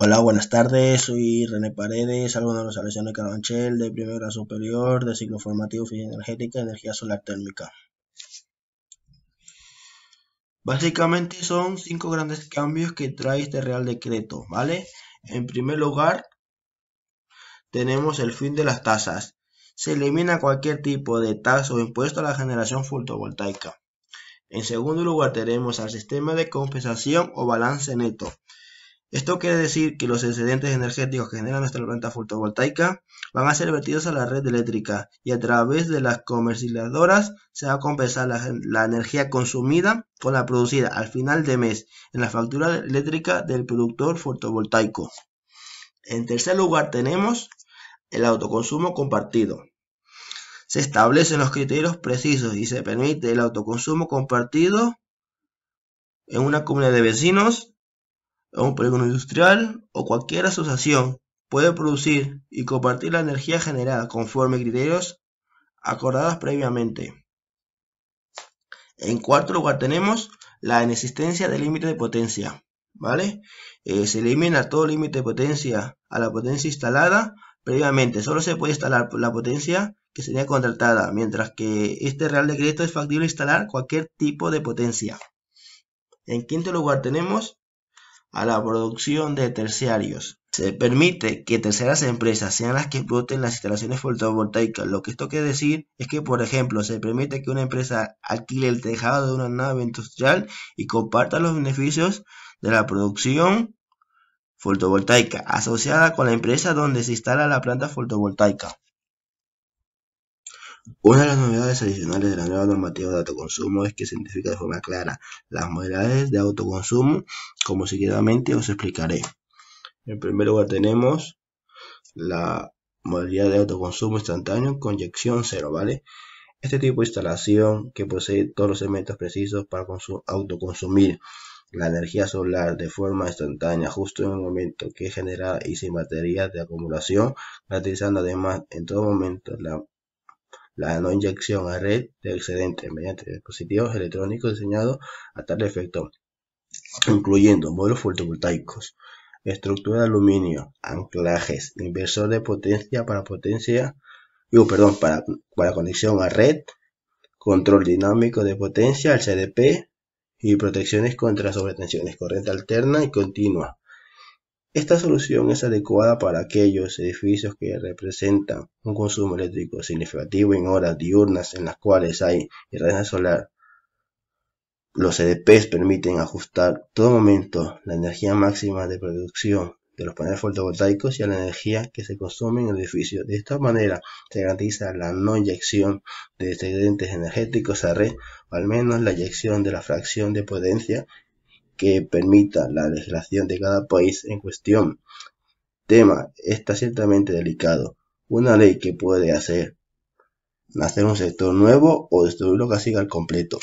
Hola, buenas tardes. Soy René Paredes, alumno de los Salesianos de Carabanchel, de primera superior, de ciclo formativo Física Energética, Energía Solar Térmica. Básicamente son cinco grandes cambios que trae este Real Decreto, ¿vale? En primer lugar, tenemos el fin de las tasas. Se elimina cualquier tipo de tasa o impuesto a la generación fotovoltaica. En segundo lugar, tenemos al sistema de compensación o balance neto. Esto quiere decir que los excedentes energéticos que genera nuestra planta fotovoltaica van a ser vertidos a la red eléctrica y a través de las comercializadoras se va a compensar la, energía consumida con la producida al final de mes en la factura eléctrica del productor fotovoltaico. En tercer lugar tenemos el autoconsumo compartido. Se establecen los criterios precisos y se permite el autoconsumo compartido en una comunidad de vecinos un polígono industrial o cualquier asociación puede producir y compartir la energía generada conforme criterios acordados previamente. En cuarto lugar tenemos la inexistencia de límite de potencia, ¿vale? Eh, se elimina todo límite de potencia a la potencia instalada previamente. Solo se puede instalar la potencia que sería contratada, mientras que este Real Decreto es factible instalar cualquier tipo de potencia. En quinto lugar tenemos a la producción de terciarios. Se permite que terceras empresas sean las que exploten las instalaciones fotovoltaicas. Lo que esto quiere decir es que, por ejemplo, se permite que una empresa alquile el tejado de una nave industrial y comparta los beneficios de la producción fotovoltaica asociada con la empresa donde se instala la planta fotovoltaica. Una de las novedades adicionales de la nueva normativa de autoconsumo es que se identifica de forma clara las modalidades de autoconsumo, como seguidamente os explicaré. En primer lugar tenemos la modalidad de autoconsumo instantáneo con inyección cero, ¿vale? Este tipo de instalación que posee todos los elementos precisos para autoconsumir la energía solar de forma instantánea justo en el momento que es generada y sin baterías de acumulación, utilizando además en todo momento la la no inyección a red de excedente mediante dispositivos electrónicos diseñados a tal efecto, incluyendo modelos fotovoltaicos, estructura de aluminio, anclajes, inversor de potencia para potencia, perdón, para, para conexión a red, control dinámico de potencia, al CDP, y protecciones contra sobretensiones, corriente alterna y continua. Esta solución es adecuada para aquellos edificios que representan un consumo eléctrico significativo en horas diurnas en las cuales hay irradiancia solar. Los EDPs permiten ajustar todo momento la energía máxima de producción de los paneles fotovoltaicos y a la energía que se consume en el edificio. De esta manera se garantiza la no inyección de excedentes energéticos a red, o al menos la inyección de la fracción de potencia que permita la legislación de cada país en cuestión. Tema está ciertamente delicado. Una ley que puede hacer nacer un sector nuevo o destruirlo casi al completo.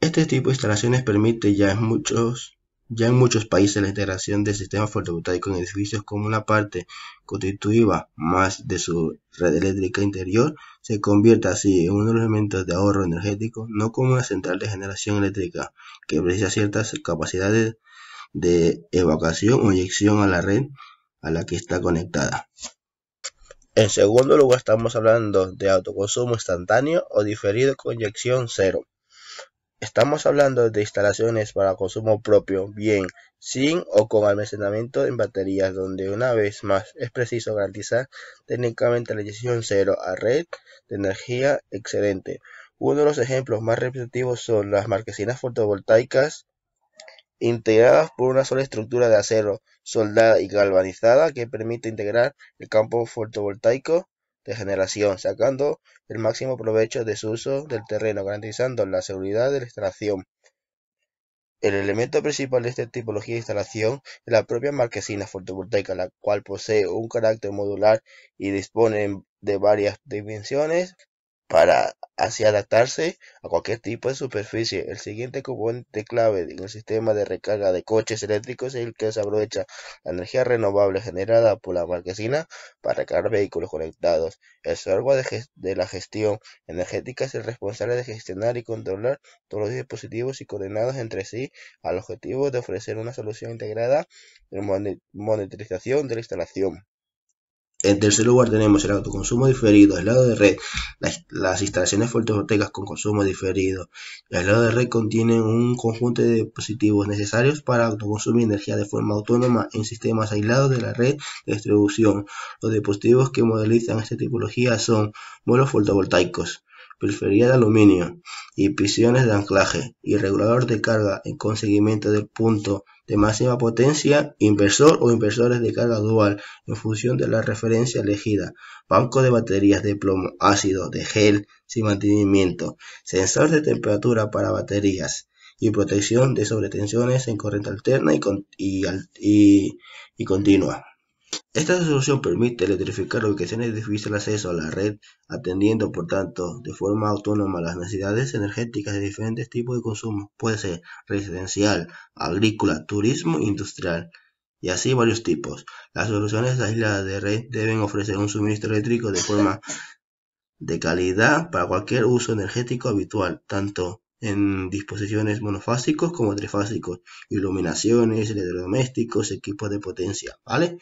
Este tipo de instalaciones permite ya en muchos ya en muchos países la integración de sistemas fotovoltaicos en edificios como una parte constitutiva más de su red eléctrica interior se convierte así en uno de los elementos de ahorro energético, no como una central de generación eléctrica que precisa ciertas capacidades de evacuación o inyección a la red a la que está conectada. En segundo lugar estamos hablando de autoconsumo instantáneo o diferido con inyección cero Estamos hablando de instalaciones para consumo propio, bien sin o con almacenamiento en baterías, donde una vez más es preciso garantizar técnicamente la decisión cero a red de energía excelente. Uno de los ejemplos más representativos son las marquesinas fotovoltaicas integradas por una sola estructura de acero soldada y galvanizada que permite integrar el campo fotovoltaico de generación, sacando el máximo provecho de su uso del terreno, garantizando la seguridad de la instalación. El elemento principal de esta tipología de instalación es la propia marquesina fotovoltaica, la cual posee un carácter modular y dispone de varias dimensiones para así adaptarse a cualquier tipo de superficie. El siguiente componente clave en el sistema de recarga de coches eléctricos es el que se aprovecha la energía renovable generada por la marquesina para recargar vehículos conectados. El software de, la gestión energética es el responsable de gestionar y controlar todos los dispositivos y coordenados entre sí al objetivo de ofrecer una solución integrada de monitorización de la instalación. En tercer lugar tenemos el autoconsumo diferido, aislado de red. Las, instalaciones fotovoltaicas con consumo diferido El aislado de red contiene un conjunto de dispositivos necesarios para autoconsumir energía de forma autónoma en sistemas aislados de la red de distribución. Los dispositivos que modelizan esta tipología son vuelos fotovoltaicos, periferia de aluminio y prisiones de anclaje y regulador de carga en conseguimiento del punto de máxima potencia, inversor o inversores de carga dual en función de la referencia elegida, banco de baterías de plomo, ácido, de gel sin mantenimiento, sensor de temperatura para baterías y protección de sobretensiones en corriente alterna y, y, y continua. Esta solución permite electrificar que de difícil acceso a la red, atendiendo por tanto de forma autónoma las necesidades energéticas de diferentes tipos de consumo, puede ser residencial, agrícola, turismo, industrial y así varios tipos. Las soluciones aisladas de red deben ofrecer un suministro eléctrico de forma de calidad para cualquier uso energético habitual, tanto en disposiciones monofásicos como trifásicos, iluminaciones, electrodomésticos, equipos de potencia, ¿vale?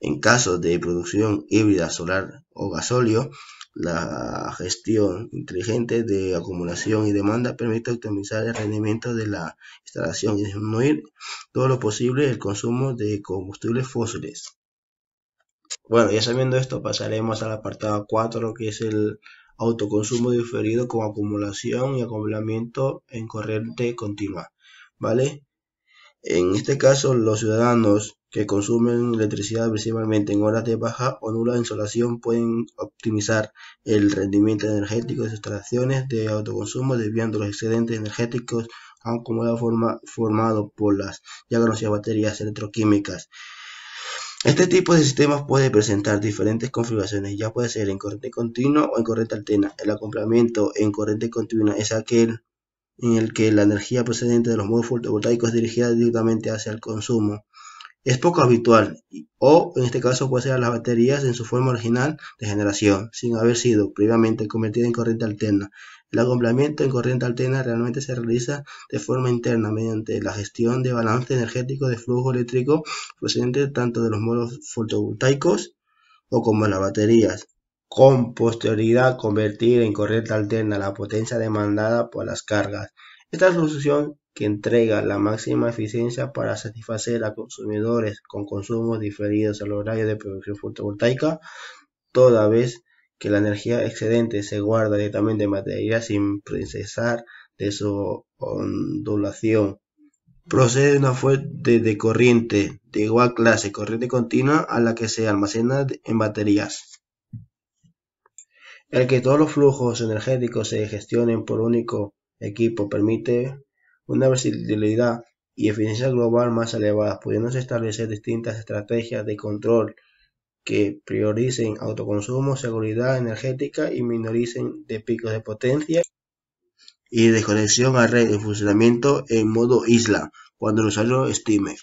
En caso de producción híbrida solar o gasóleo, la gestión inteligente de acumulación y demanda permite optimizar el rendimiento de la instalación y disminuir todo lo posible el consumo de combustibles fósiles. Bueno, ya sabiendo esto, pasaremos al apartado 4, que es el autoconsumo diferido con acumulación y acumulamiento en corriente continua. ¿Vale? En este caso, los ciudadanos que consumen electricidad principalmente en horas de baja o nula insolación pueden optimizar el rendimiento energético de sus instalaciones de autoconsumo desviando los excedentes energéticos a un forma, formado por las ya conocidas baterías electroquímicas. Este tipo de sistemas puede presentar diferentes configuraciones, ya puede ser en corriente continua o en corriente alterna. El acoplamiento en corriente continua es aquel en el que la energía procedente de los modos fotovoltaicos es dirigida directamente hacia el consumo. Es poco habitual, o en este caso puede ser a las baterías en su forma original de generación, sin haber sido previamente convertida en corriente alterna. El acoplamiento en corriente alterna realmente se realiza de forma interna mediante la gestión de balance energético de flujo eléctrico procedente tanto de los modos fotovoltaicos o como las baterías, con posterioridad convertir en corriente alterna la potencia demandada por las cargas. Esta solución que entrega la máxima eficiencia para satisfacer a consumidores con consumos diferidos al horario de producción fotovoltaica, toda vez que la energía excedente se guarda directamente en batería sin procesar de su ondulación. Procede de una fuente de corriente de igual clase, corriente continua, a la que se almacena en baterías. El que todos los flujos energéticos se gestionen por un único equipo permite una versatilidad y eficiencia global más elevadas, pudiéndose establecer distintas estrategias de control que prioricen autoconsumo, seguridad energética y minoricen de picos de potencia y de conexión a red de funcionamiento en modo isla cuando el usuario estime.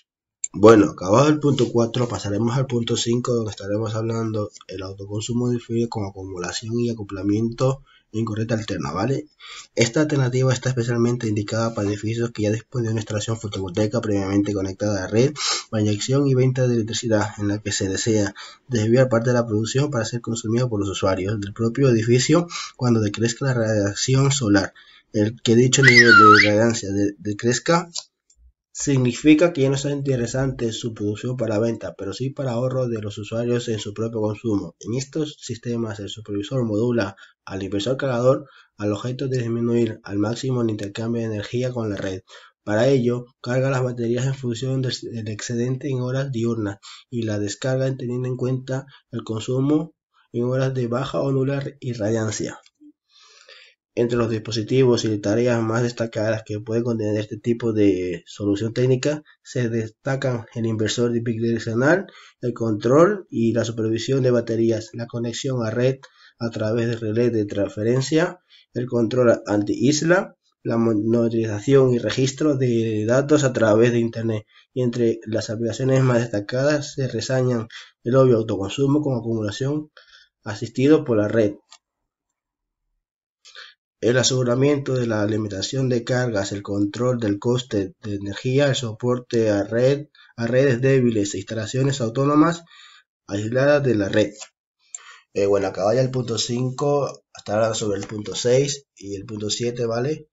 Bueno, acabado el punto 4, pasaremos al punto 5, donde estaremos hablando el autoconsumo de con con acumulación y acoplamiento en alterna, ¿vale? Esta alternativa está especialmente indicada para edificios que ya disponen de una instalación fotovoltaica previamente conectada a la red para inyección y venta de electricidad, en la que se desea desviar parte de la producción para ser consumida por los usuarios del propio edificio cuando decrezca la radiación solar. El que dicho nivel de radiancia decrezca Significa que ya no es interesante su producción para venta, pero sí para ahorro de los usuarios en su propio consumo. En estos sistemas, el supervisor modula al inversor cargador al objeto de disminuir al máximo el intercambio de energía con la red. Para ello, carga las baterías en función del excedente en horas diurnas y la descarga teniendo en cuenta el consumo en horas de baja o nula irradiancia. Entre los dispositivos y tareas más destacadas que puede contener este tipo de solución técnica se destacan el inversor direccional, el control y la supervisión de baterías, la conexión a red a través de relé de transferencia, el control anti-isla, la monitorización y registro de datos a través de Internet. Y entre las aplicaciones más destacadas se resañan el obvio autoconsumo con acumulación asistido por la red, el aseguramiento de la limitación de cargas, el control del coste de energía, el soporte a, red, a redes débiles, e instalaciones autónomas aisladas de la red. Eh, bueno, acá vaya el punto 5, hasta ahora sobre el punto 6 y el punto 7, ¿vale?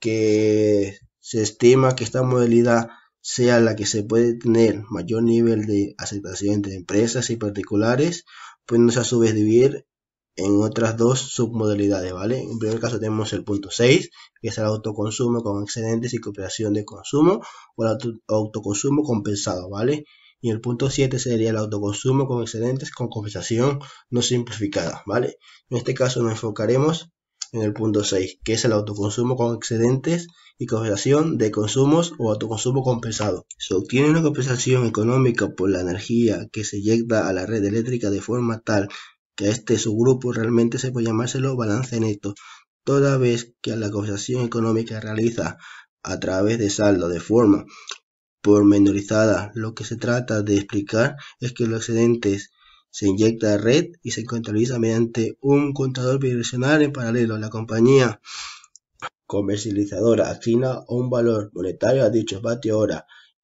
Que se estima que esta modalidad sea la que se puede tener mayor nivel de aceptación entre empresas y particulares, pues a su vez dividir en otras dos submodalidades, ¿vale? En primer caso tenemos el punto 6, que es el autoconsumo con excedentes y cooperación de consumo, o el autoconsumo compensado, ¿vale? Y el punto 7 sería el autoconsumo con excedentes con compensación no simplificada, ¿vale? En este caso nos enfocaremos en el punto 6, que es el autoconsumo con excedentes y compensación de consumos o autoconsumo compensado. Se obtiene una compensación económica por la energía que se llega a la red eléctrica de forma tal que este subgrupo realmente se puede llamárselo balance neto, toda vez que la conversación económica realiza a través de saldo de forma pormenorizada. Lo que se trata de explicar es que los excedentes se inyecta a red y se contabiliza mediante un contador bidireccional en paralelo. La compañía comercializadora asigna un valor monetario a dichos vatios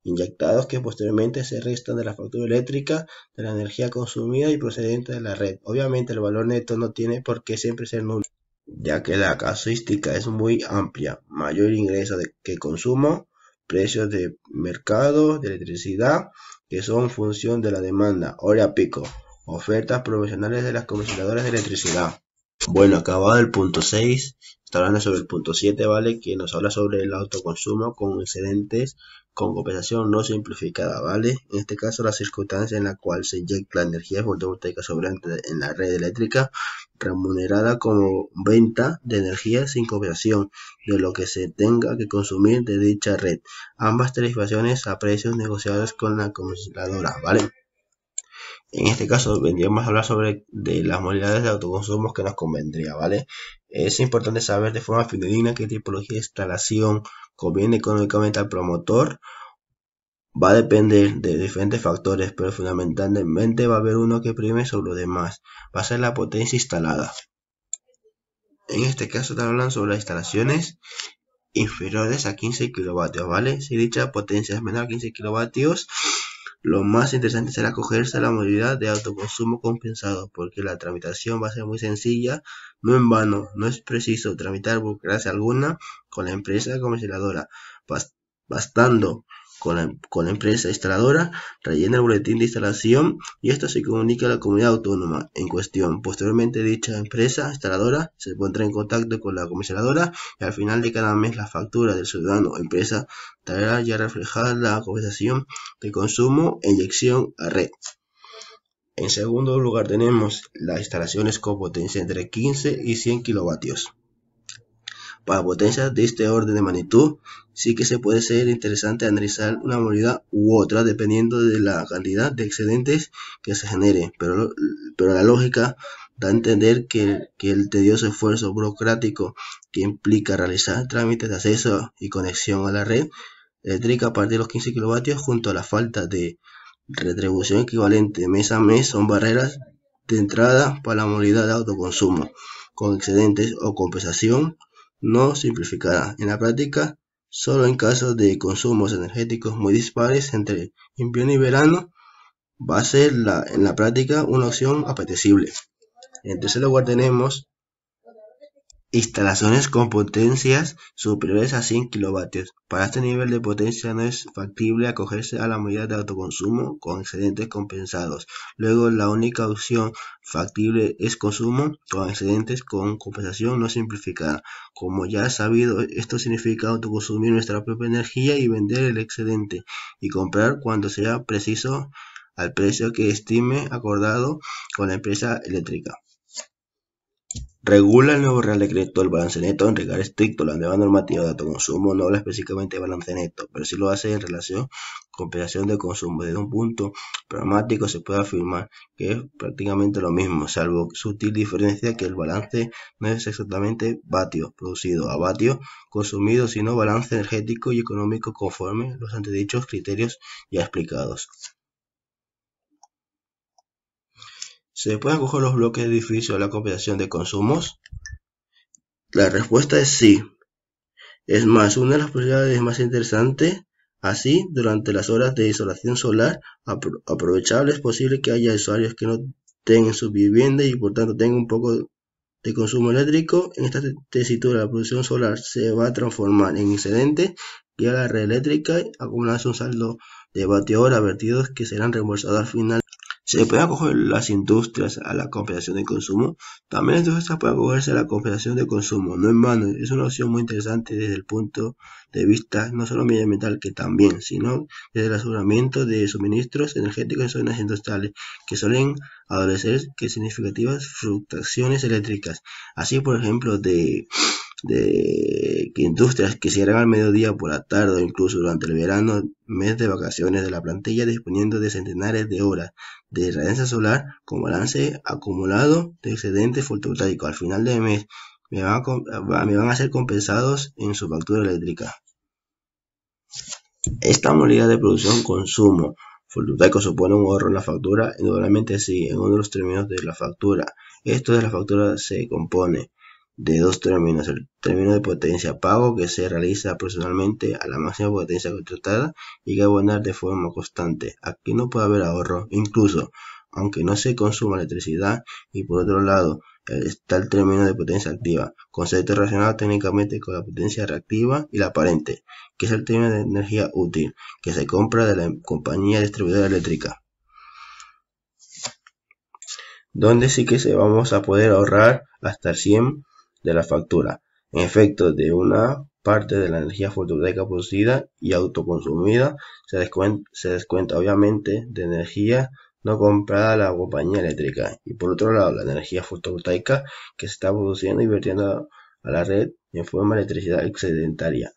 inyectados que posteriormente se restan de la factura eléctrica, de la energía consumida y procedente de la red. Obviamente el valor neto no tiene por qué siempre ser nulo, ya que la casuística es muy amplia, mayor ingreso que consumo, precios de mercado, de electricidad, que son función de la demanda, hora pico, ofertas profesionales de las comercializadoras de electricidad. Bueno, acabado el punto 6, está hablando sobre el punto 7, ¿vale? Que nos habla sobre el autoconsumo con excedentes con compensación no simplificada, ¿vale? En este caso, la circunstancia en la cual se inyecta la energía fotovoltaica sobrante en la red eléctrica remunerada como venta de energía sin compensación de lo que se tenga que consumir de dicha red. Ambas tarifaciones a precios negociados con la compensadora, ¿vale? en este caso vendríamos a hablar sobre de las modalidades de autoconsumo que nos convendría, ¿vale? Es importante saber de forma fidedigna qué tipología de instalación conviene económicamente al promotor. Va a depender de diferentes factores, pero fundamentalmente va a haber uno que prime sobre los demás. Va a ser la potencia instalada. En este caso te hablan sobre las instalaciones inferiores a 15 kilovatios, ¿vale? Si dicha potencia es menor a 15 kilovatios, lo más interesante será acogerse a la modalidad de autoconsumo compensado, porque la tramitación va a ser muy sencilla, no en vano, no es preciso tramitar burocracia alguna con la empresa comercialadora, bastando con la, empresa instaladora, rellena el boletín de instalación y esto se comunica a la comunidad autónoma en cuestión. Posteriormente dicha empresa instaladora se pondrá en contacto con la comisaradora y al final de cada mes la factura del ciudadano o empresa traerá ya reflejada la conversación de consumo e inyección a red. En segundo lugar tenemos las instalaciones con potencia entre 15 y 100 kilovatios. Para potencias de este orden de magnitud, sí que se puede ser interesante analizar una modalidad u otra dependiendo de la cantidad de excedentes que se genere, pero, pero la lógica da a entender que, el tedioso esfuerzo burocrático que implica realizar trámites de acceso y conexión a la red eléctrica a partir de los 15 kilovatios junto a la falta de retribución equivalente mes a mes son barreras de entrada para la movilidad de autoconsumo con excedentes o compensación no simplificada en la práctica, solo en caso de consumos energéticos muy dispares entre invierno y verano, va a ser en la práctica una opción apetecible. En tercer lugar tenemos Instalaciones con potencias superiores a 100 kilovatios. Para este nivel de potencia no es factible acogerse a la medida de autoconsumo con excedentes compensados. Luego, la única opción factible es consumo con excedentes con compensación no simplificada. Como ya ha sabido, esto significa autoconsumir nuestra propia energía y vender el excedente y comprar cuando sea preciso al precio que estime acordado con la empresa eléctrica. Regula el nuevo Real Decreto el balance neto en regar estricto la nueva normativa de autoconsumo, no habla específicamente de balance neto, pero sí lo hace en relación con operación de consumo. Desde un punto pragmático se puede afirmar que es prácticamente lo mismo, salvo sutil diferencia que el balance no es exactamente vatios producido a vatios consumido, sino balance energético y económico conforme los antedichos criterios ya explicados. ¿Se pueden acoger los bloques de edificio a la compensación de consumos? La respuesta es sí. Es más, una de las posibilidades más interesantes. Así, durante las horas de isolación solar aprovechable es posible que haya usuarios que no tengan su vivienda y por tanto tengan un poco de consumo eléctrico. En esta tesitura la producción solar se va a transformar en excedente y a la red eléctrica acumularse un saldo de bateo hora vertidos que serán reembolsados al final. Se pueden acoger las industrias a la compensación de consumo. También las industrias pueden acogerse a la compensación de consumo, no en vano. Es una opción muy interesante desde el punto de vista no solo medioambiental, que también, sino desde el aseguramiento de suministros energéticos en zonas industriales, que suelen adolecer que significativas fluctuaciones eléctricas. Así, por ejemplo, de de que industrias que cierran al mediodía por la tarde o incluso durante el verano, mes de vacaciones de la plantilla disponiendo de centenares de horas de radiancia solar con balance acumulado de excedente fotovoltaico al final del mes me van a, ser compensados en su factura eléctrica. Esta modalidad de producción-consumo fotovoltaico supone un ahorro en la factura, normalmente si en uno de los términos de la factura. Esto de la factura se compone de dos términos, el término de potencia pago que se realiza personalmente a la máxima potencia contratada y que abonar de forma constante. Aquí no puede haber ahorro, incluso aunque no se consuma electricidad y por otro lado está el término de potencia activa, concepto relacionado técnicamente con la potencia reactiva y la aparente, que es el término de energía útil que se compra de la compañía distribuidora eléctrica. Donde sí que se vamos a poder ahorrar hasta el 100 de la factura, en efecto de una parte de la energía fotovoltaica producida y autoconsumida se descuenta, obviamente de energía no comprada a la compañía eléctrica y por otro lado la energía fotovoltaica que se está produciendo y vertiendo a la red en forma de electricidad excedentaria.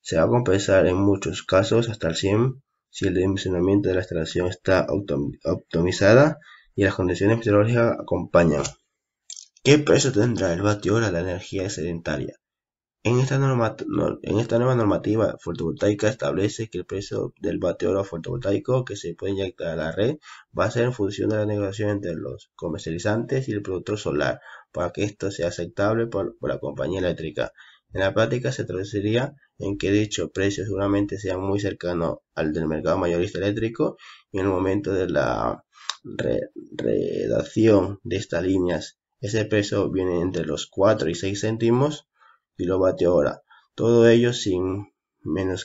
Se va a compensar en muchos casos hasta el 100 si el dimensionamiento de la instalación está optimizada y las condiciones meteorológicas acompañan. ¿Qué precio tendrá el vatio hora la energía excedentaria? En esta, nueva normativa fotovoltaica establece que el precio del bateo fotovoltaico que se puede inyectar a la red va a ser en función de la negociación entre los comercializantes y el productor solar para que esto sea aceptable por, la compañía eléctrica. En la práctica se traduciría en que dicho precio seguramente sea muy cercano al del mercado mayorista eléctrico y en el momento de la redacción de estas líneas ese peso viene entre los 4 y 6 céntimos kilovatio hora. Todo ello sin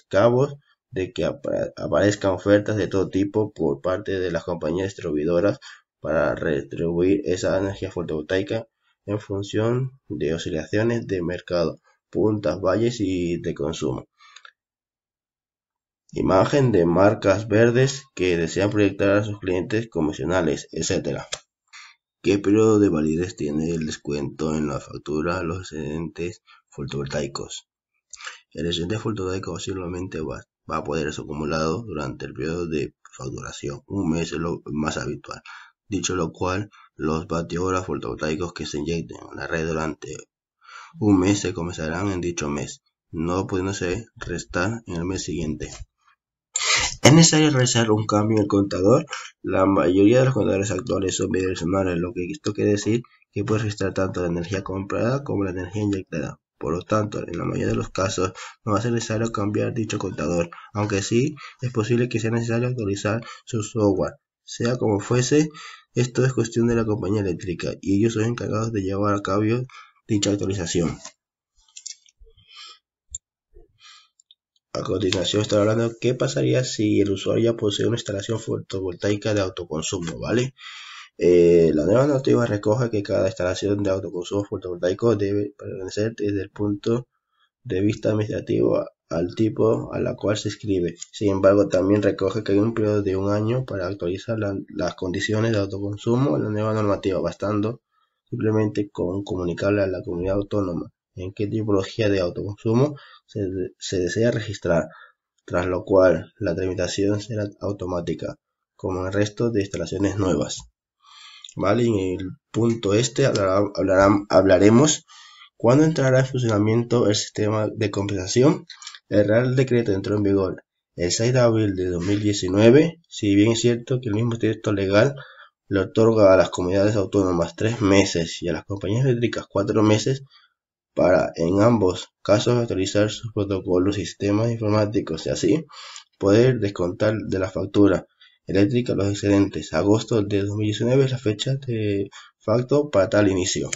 cabos de que aparezcan ofertas de todo tipo por parte de las compañías distribuidoras para retribuir esa energía fotovoltaica en función de oscilaciones de mercado, puntas, valles y de consumo. Imagen de marcas verdes que desean proyectar a sus clientes convencionales, etc. ¿Qué periodo de validez tiene el descuento en la factura de los excedentes fotovoltaicos? El excedente fotovoltaico simplemente va, a poder ser acumulado durante el periodo de facturación, un mes es lo más habitual. Dicho lo cual, los horas fotovoltaicos que se inyecten en la red durante un mes se comenzarán en dicho mes, no pudiéndose restar en el mes siguiente. Es necesario realizar un cambio en el contador. La mayoría de los contadores actuales son bidireccionales, lo que esto quiere decir que puedes registrar tanto la energía comprada como la energía inyectada. Por lo tanto, en la mayoría de los casos no va a ser necesario cambiar dicho contador, aunque sí es posible que sea necesario actualizar su software. Sea como fuese, esto es cuestión de la compañía eléctrica y ellos son encargados de llevar a cabo dicha actualización. A continuación estoy hablando qué pasaría si el usuario ya posee una instalación fotovoltaica de autoconsumo, ¿vale? Eh, la nueva normativa recoge que cada instalación de autoconsumo fotovoltaico debe permanecer desde el punto de vista administrativo al tipo a la cual se escribe. Sin embargo, también recoge que hay un periodo de un año para actualizar las condiciones de autoconsumo en la nueva normativa, bastando simplemente con comunicarle a la comunidad autónoma en qué tipología de autoconsumo se, desea registrar, tras lo cual la tramitación será automática, como en el resto de instalaciones nuevas. ¿Vale? En el punto este hablaremos cuándo entrará en funcionamiento el sistema de compensación. El Real Decreto entró en vigor el 6 de abril de 2019, si bien es cierto que el mismo texto legal le otorga a las comunidades autónomas tres meses y a las compañías eléctricas cuatro meses para en ambos casos actualizar sus protocolos y sistemas informáticos y así poder descontar de la factura eléctrica los excedentes. Agosto de 2019 es la fecha de facto para tal inicio.